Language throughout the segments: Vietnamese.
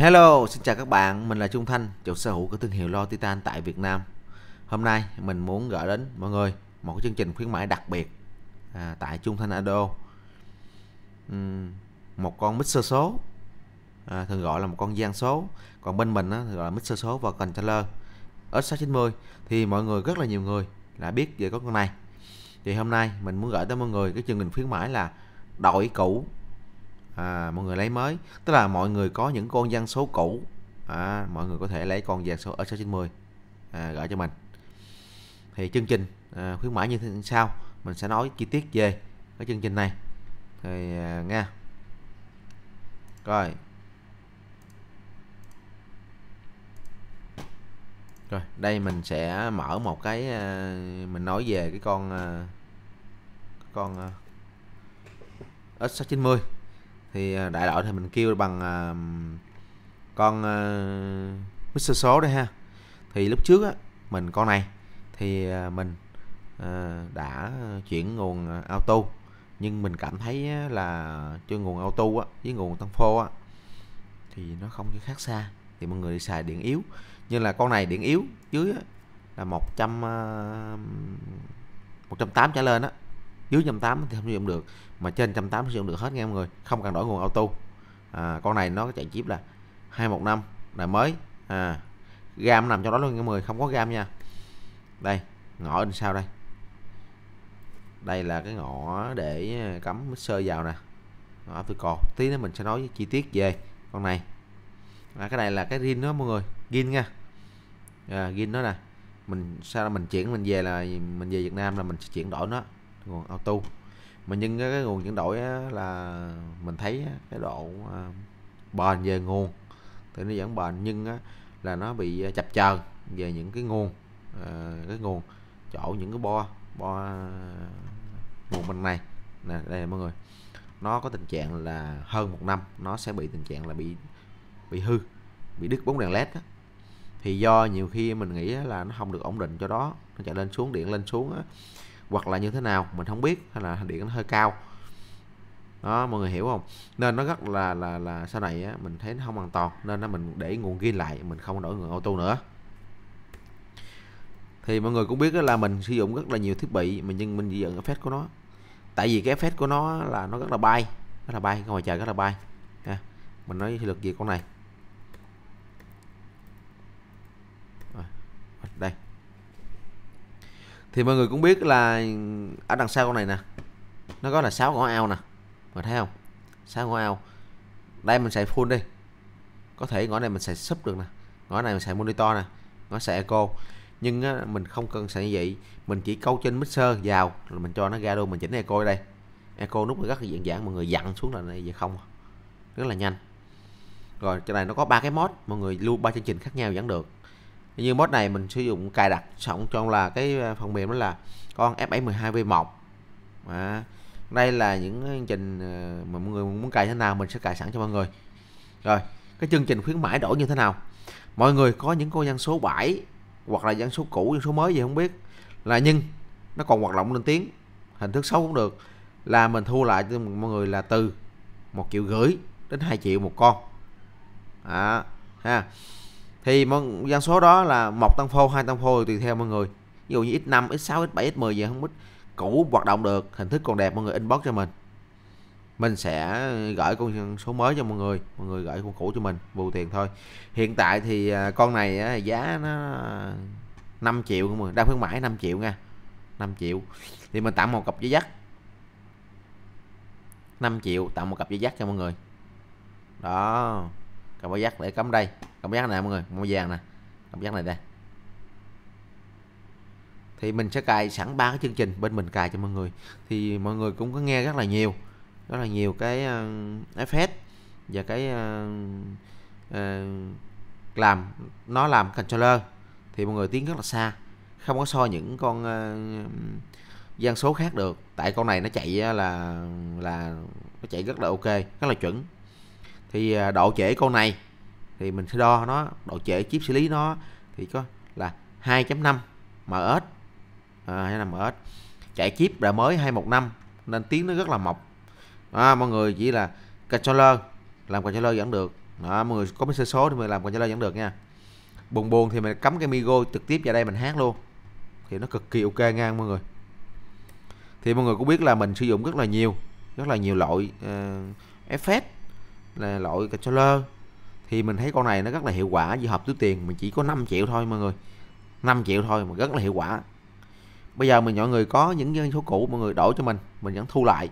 Hello, xin chào các bạn, mình là Trung Thanh, chủ sở hữu của thương hiệu Lo Titan tại Việt Nam. Hôm nay mình muốn gửi đến mọi người một chương trình khuyến mãi đặc biệt à, tại Trung Thanh Ado. Uhm, một con mixer số, à, thường gọi là một con gian số, còn bên mình á, gọi là mixer số và controller S690 thì mọi người rất là nhiều người đã biết về con này. Thì hôm nay mình muốn gửi tới mọi người cái chương trình khuyến mãi là đổi cũ à, mọi người lấy mới tức là mọi người có những con dân số cũ à, mọi người có thể lấy con dân số ở số 90 à, gửi cho mình thì chương trình à, khuyến mãi như thế sau mình sẽ nói chi tiết về cái chương trình này thì à, nghe coi. rồi đây mình sẽ mở một cái à, mình nói về cái con à, con à, S690 thì à, đại đội thì mình kêu bằng à, con à, mixer số đây ha thì lúc trước á, mình con này thì mình đã chuyển nguồn auto nhưng mình cảm thấy là cho nguồn auto á, với nguồn tăng phô á, thì nó không chỉ khác xa thì mọi người xài điện yếu như là con này điện yếu dưới á, là 100 180 trở lên á dưới 180 thì không sử dụng được mà trên 180 sử dụng được hết nha mọi người không cần đổi nguồn auto à, con này nó chạy chip là 215 là mới à, gam nằm trong đó luôn nha mọi người không có gam nha đây ngõ in sao đây đây là cái ngõ để cắm mixer vào nè ngõ tôi cột tí nữa mình sẽ nói chi tiết về con này à, cái này là cái rin đó mọi người gin nha à, gin đó nè mình sao mình chuyển mình về là mình về Việt Nam là mình sẽ chuyển đổi nó nguồn auto mà nhưng cái nguồn chuyển đổi là mình thấy cái độ à, bền về nguồn thì nó vẫn bền nhưng là nó bị à, chập chờn về những cái nguồn à, cái nguồn chỗ những cái bo bo nguồn bên này nè đây mọi người nó có tình trạng là hơn một năm nó sẽ bị tình trạng là bị bị hư bị đứt bóng đèn led thì do nhiều khi mình nghĩ là nó không được ổn định cho đó nó chạy lên xuống điện lên xuống hoặc là như thế nào mình không biết hay là điện nó hơi cao đó mọi người hiểu không nên nó rất là là là sau này á, mình thấy nó không an toàn nên nó mình để nguồn ghi lại mình không đổi nguồn auto nữa thì mọi người cũng biết là mình sử dụng rất là nhiều thiết bị mình nhưng mình dựng effect của nó tại vì cái effect của nó là nó rất là bay rất là bay ngoài trời rất là bay nha mình nói lượt gì con này đây thì mọi người cũng biết là ở đằng sau con này nè nó có là sáu ngõ ao nè mọi thấy không sáu ngõ ao đây mình xài full đi có thể ngõ này mình xài sub được nè ngõ này mình xài monitor nè ngõ xài eco nhưng á, mình không cần xài như vậy mình chỉ câu trên mixer vào rồi mình cho nó ra luôn mình chỉnh eco ở đây eco nút rất là dễ dàng mọi người dặn xuống là này về không à. rất là nhanh rồi chỗ này nó có ba cái mod mọi người lưu ba chương trình khác nhau vẫn được như mod này mình sử dụng cài đặt sẵn trong là cái ờ, phần mềm đó là con F712V1 à, đây là những chương trình ờ, mà mọi người muốn cài thế nào mình sẽ cài sẵn cho mọi người rồi cái chương trình khuyến mãi đổi như thế nào mọi người có những cô dân số 7 hoặc là dân số cũ dân số mới gì không biết là nhưng nó còn hoạt động lên tiếng hình thức xấu cũng được là mình thu lại cho mọi người là từ một triệu gửi đến 2 triệu một con à ha thì món gian số đó là một tăng phô hai tăng phô tùy theo mọi người ví dụ như x5 x6 x7 x10 gì không biết cũ hoạt động được hình thức còn đẹp mọi người inbox cho mình mình sẽ gửi con số mới cho mọi người mọi người gửi con cũ cho mình bù tiền thôi hiện tại thì à, con này giá nó 5 triệu mọi người đang khuyến mãi 5 triệu nha 5 triệu thì mình tặng một cặp dây dắt 5 triệu tặng một cặp dây dắt cho mọi người đó cặp báo giác để cắm đây cặp báo giác này mọi người màu vàng nè cặp giác này đây thì mình sẽ cài sẵn ba cái chương trình bên mình cài cho mọi người thì mọi người cũng có nghe rất là nhiều rất là nhiều cái uh, ờ, FS e và cái uh, uh, làm nó làm controller thì mọi người tiến rất là xa không có so những con uh, gian số khác được tại con này nó chạy là là nó chạy rất là ok rất là chuẩn thì à, độ trễ con này thì mình sẽ đo nó độ trễ chip xử lý nó thì có là 2.5 ms hay là 5 ms chạy chip đã mới 215 nên tiếng nó rất là mộc à, mọi người chỉ là controller làm controller vẫn được đó, mọi người có mấy sơ số thì mình làm controller vẫn được nha buồn buồn thì mình cắm cái migo trực tiếp vào đây mình hát luôn thì nó cực kỳ ok ngang mọi người thì mọi người cũng biết là mình sử dụng rất là nhiều rất là nhiều loại uh, effect là loại controller thì mình thấy con này nó rất là hiệu quả vì hợp túi tiền mình chỉ có 5 triệu thôi mọi người 5 triệu thôi mà rất là hiệu quả bây giờ mình mọi người có những dân số cũ mọi người đổi cho mình mình vẫn thu lại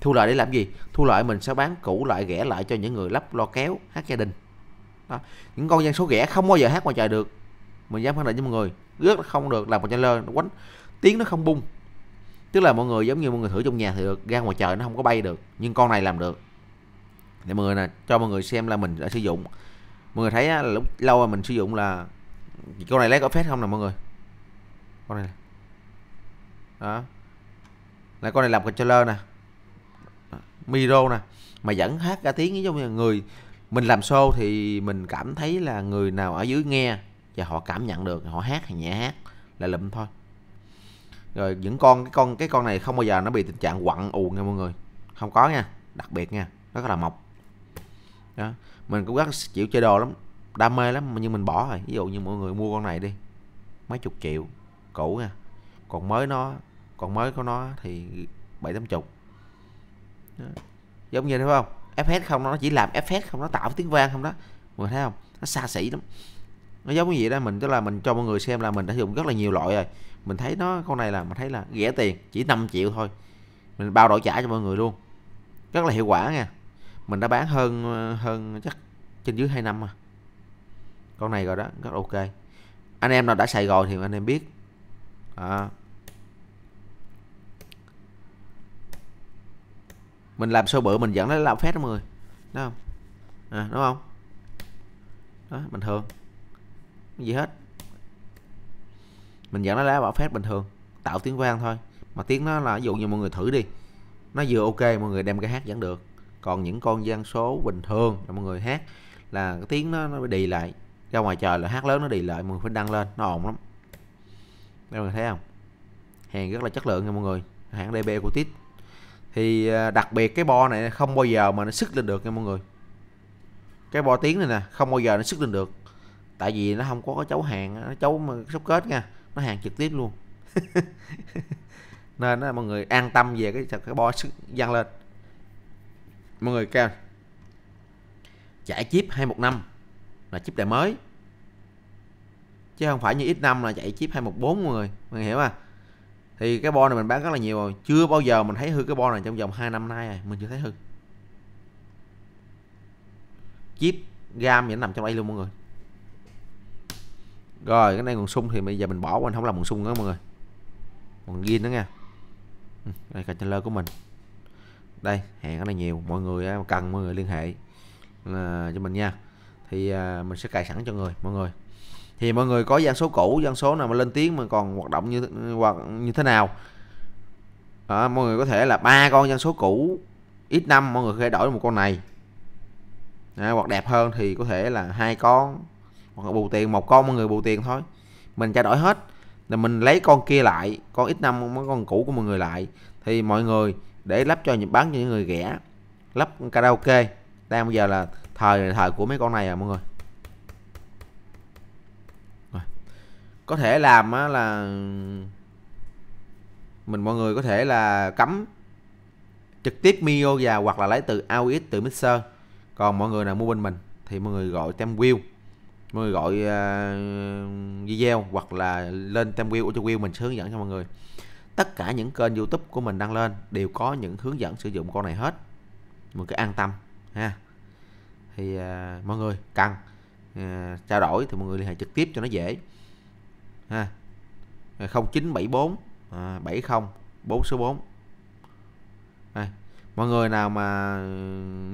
thu lại để làm gì thu lại mình sẽ bán cũ lại rẻ lại cho những người lắp lo kéo hát gia đình đó. những con dân số rẻ không bao giờ hát ngoài trời được mình dám khẳng định với mọi người rất là không được làm một lơ nó quánh tiếng nó không bung tức là mọi người giống như mọi người thử trong nhà thì được ra ngoài trời nó không có bay được nhưng con này làm được để mọi người nè cho mọi người xem là mình đã sử dụng mọi người thấy á, lúc lâu rồi mình sử dụng là con này lấy có phép không nè mọi người con này đó là con này làm controller nè miro nè mà vẫn hát ra tiếng giống như người mình làm show thì mình cảm thấy là người nào ở dưới nghe và họ cảm nhận được họ hát hay nhẹ hát là lụm thôi rồi những con cái con cái con này không bao giờ nó bị tình trạng quặn ù nha mọi người không có nha đặc biệt nha nó có là mọc đó. mình cũng rất chịu chơi đồ lắm đam mê lắm nhưng mình bỏ rồi ví dụ như mọi người mua con này đi mấy chục triệu cũ nha còn mới nó còn mới của nó thì bảy tám chục giống như thế phải không FH không nó chỉ làm FH không nó tạo tiếng vang không đó mọi người thấy không nó xa xỉ lắm nó giống như vậy đó mình tức là mình cho mọi người xem là mình đã dùng rất là nhiều loại rồi mình thấy nó con này là mình thấy là rẻ tiền chỉ 5 triệu thôi mình bao đổi trả cho mọi người luôn rất là hiệu quả nha mình đã bán hơn hơn chắc trên dưới 2 năm mà con này rồi đó rất ok anh em nào đã xài rồi thì anh em biết à. mình làm sơ bữa mình dẫn nó làm phép đó mọi người đúng không à, đúng không đó bình thường gì hết mình dẫn nó lá bảo phép bình thường tạo tiếng vang thôi mà tiếng nó là ví dụ như mọi người thử đi nó vừa ok mọi người đem cái hát vẫn được còn những con gian số bình thường là mọi người hát là cái tiếng nó, nó đi lại ra ngoài trời là hát lớn nó đi lại mọi người phải đăng lên nó ồn lắm mọi người thấy không hàng rất là chất lượng nha mọi người hãng DB của Tít thì à, đặc biệt cái bo này không bao giờ mà nó sức lên được nha mọi người cái bo tiếng này nè không bao giờ nó sức lên được tại vì nó không có cái chấu hàng nó chấu mà xúc kết nha nó hàng trực tiếp luôn nên là mọi người an tâm về cái cái bo sức văng lên mọi người kêu chạy chip 215 là chip đời mới chứ không phải như ít năm là chạy chip 214 mọi người mọi người hiểu không thì cái bo này mình bán rất là nhiều rồi chưa bao giờ mình thấy hư cái bo này trong vòng 2 năm nay rồi mình chưa thấy hư chip gam vẫn nằm trong đây luôn mọi người rồi cái này nguồn sung thì bây giờ mình bỏ qua mình không làm nguồn sung nữa mọi người còn ghi nữa nha ừ, đây chân lơ của mình đây hẹn ở đây nhiều mọi người à, cần mọi người liên hệ à, cho mình nha thì à, mình sẽ cài sẵn cho người mọi người thì mọi người có dân số cũ dân số nào mà lên tiếng mà còn hoạt động như hoặc như thế nào à, mọi người có thể là ba con dân số cũ ít năm mọi người có thể đổi một con này à, hoặc đẹp hơn thì có thể là hai con hoặc bù tiền một con mọi người bù tiền thôi mình trao đổi hết là mình lấy con kia lại con ít năm mấy con cũ của mọi người lại thì mọi người để lắp cho những bán cho những người ghẻ lắp karaoke đang bây giờ là thời thời của mấy con này rồi à, mọi người rồi. có thể làm á, là mình mọi người có thể là cấm trực tiếp mio vào hoặc là lấy từ aux từ mixer còn mọi người nào mua bên mình thì mọi người gọi tem wheel mọi người gọi uh, video hoặc là lên tem wheel auto wheel mình hướng dẫn cho mọi người tất cả những kênh youtube của mình đăng lên đều có những hướng dẫn sử dụng con này hết mình cứ an tâm ha thì à, mọi người cần à, trao đổi thì mọi người liên hệ trực tiếp cho nó dễ ha 0974 à, 70 4 số 4 đây, mọi người nào mà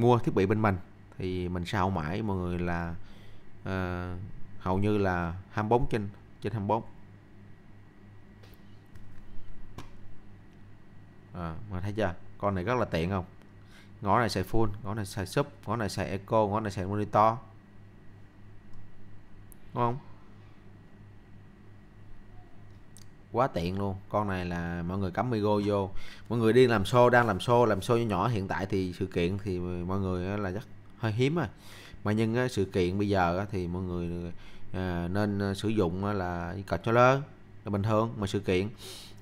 mua thiết bị bên mình thì mình sao mãi mọi người là à, hầu như là 24 trên trên 24 à, mà thấy chưa con này rất là tiện không ngõ này xài full ngõ này xài sub ngõ này xài echo ngõ này xài monitor đúng không quá tiện luôn con này là mọi người cắm migo vô mọi người đi làm show đang làm show làm show nhỏ hiện tại thì sự kiện thì mọi người ờ, là rất hơi hiếm à mà nhưng ờ, sự kiện bây giờ thì mọi người nên sử dụng là cạch cho lớn là bình thường mà sự kiện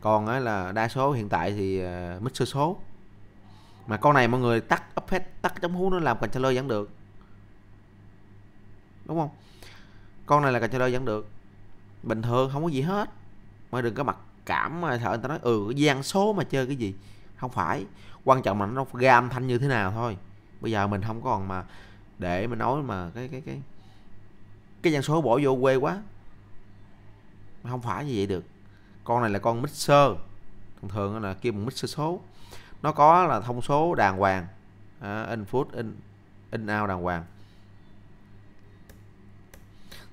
còn á, là đa số hiện tại thì uh, ờ, mixer số mà con này mọi người tắt up hết tắt chấm hú nó làm controller vẫn được đúng không con này là controller vẫn được bình thường không có gì hết mọi đừng có mặc cảm mà sợ người ta nói ừ gian số mà chơi cái gì không phải quan trọng là nó gam thanh như thế nào thôi bây giờ mình không còn mà để mà nói mà cái cái cái cái dân số bỏ vô quê quá không phải như vậy được con này là con mixer thường thường là kia một mixer số nó có là thông số đàng hoàng à, input in in out đàng hoàng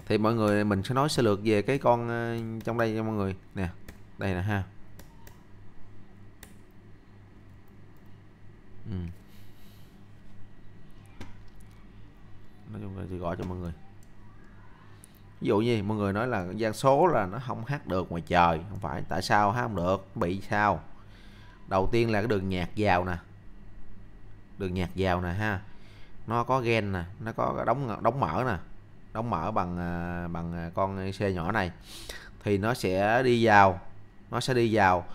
thì mọi người mình sẽ nói sơ lược về cái con ờ, trong đây cho mọi người nè đây nè ha ừ. nói chung là chỉ gọi cho mọi người ví dụ như mọi người nói là gian số là nó không hát được ngoài trời không phải tại sao hát không được bị sao đầu tiên là cái đường nhạc vào nè đường nhạc vào nè ha nó có gen nè nó có đóng đóng mở nè đóng mở bằng à, bằng à, con xe nhỏ này thì nó sẽ đi vào nó sẽ đi vào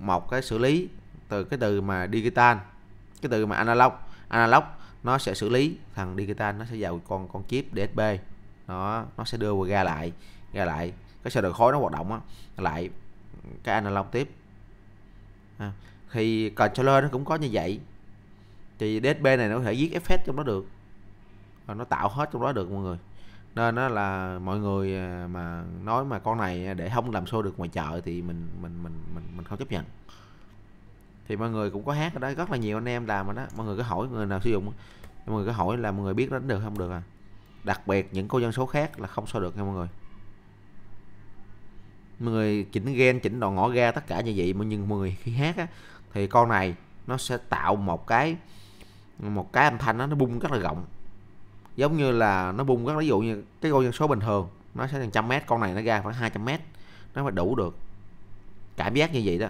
một cái xử lý từ cái từ mà digital cái từ mà analog analog nó sẽ xử lý thằng digital nó sẽ vào con con chip DSP đó nó sẽ đưa ra lại ra lại cái sơ đồ khối nó hoạt động á lại cái analog tiếp à, thì controller nó cũng có như vậy thì DSP này nó có thể viết effect trong đó được và nó tạo hết trong đó được mọi người nên nó là mọi người à, mà nói mà con này để không làm show được ngoài chợ thì mình mình mình mình mình không chấp nhận thì mọi người cũng có hát ở đó rất là nhiều anh em làm ở đó mọi người cứ hỏi người nào sử dụng mọi người cứ hỏi là mọi người biết đánh được không được à đặc biệt những cô dân số khác là không so được nha mọi người mọi người chỉnh gen chỉnh đoạn ngõ ga tất cả như vậy mà nhưng mọi người khi hát á, thì con này nó sẽ tạo một cái một cái âm thanh đó, nó bung rất là rộng giống như là nó bung rất ví dụ như cái con dân số bình thường nó sẽ hàng trăm mét con này nó ra khoảng 200 mét nó mới đủ được cảm giác như vậy đó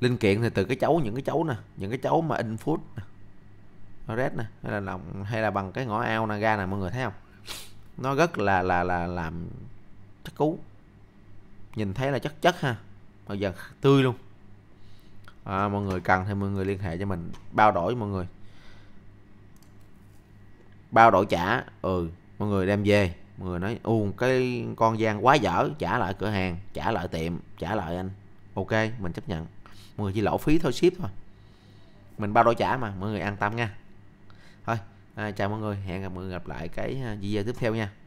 linh kiện thì từ cái chấu những cái chấu nè những cái chấu mà input nè red này hay là lòng hay là bằng cái ngõ ao ga này mọi người thấy không nó rất là là là làm chắc cú nhìn thấy là chất chất ha bây giờ tươi luôn à, mọi người cần thì mọi người liên hệ cho mình bao đổi mọi người bao đổi trả ừ mọi người đem về mọi người nói u cái con gian quá dở trả lại cửa hàng trả lại tiệm trả lại anh ok mình chấp nhận mọi người chỉ lỗ phí thôi ship thôi mình bao đổi trả mà mọi người an tâm nha thôi à, chào mọi người hẹn gặp mọi người gặp lại cái à, video tiếp theo nha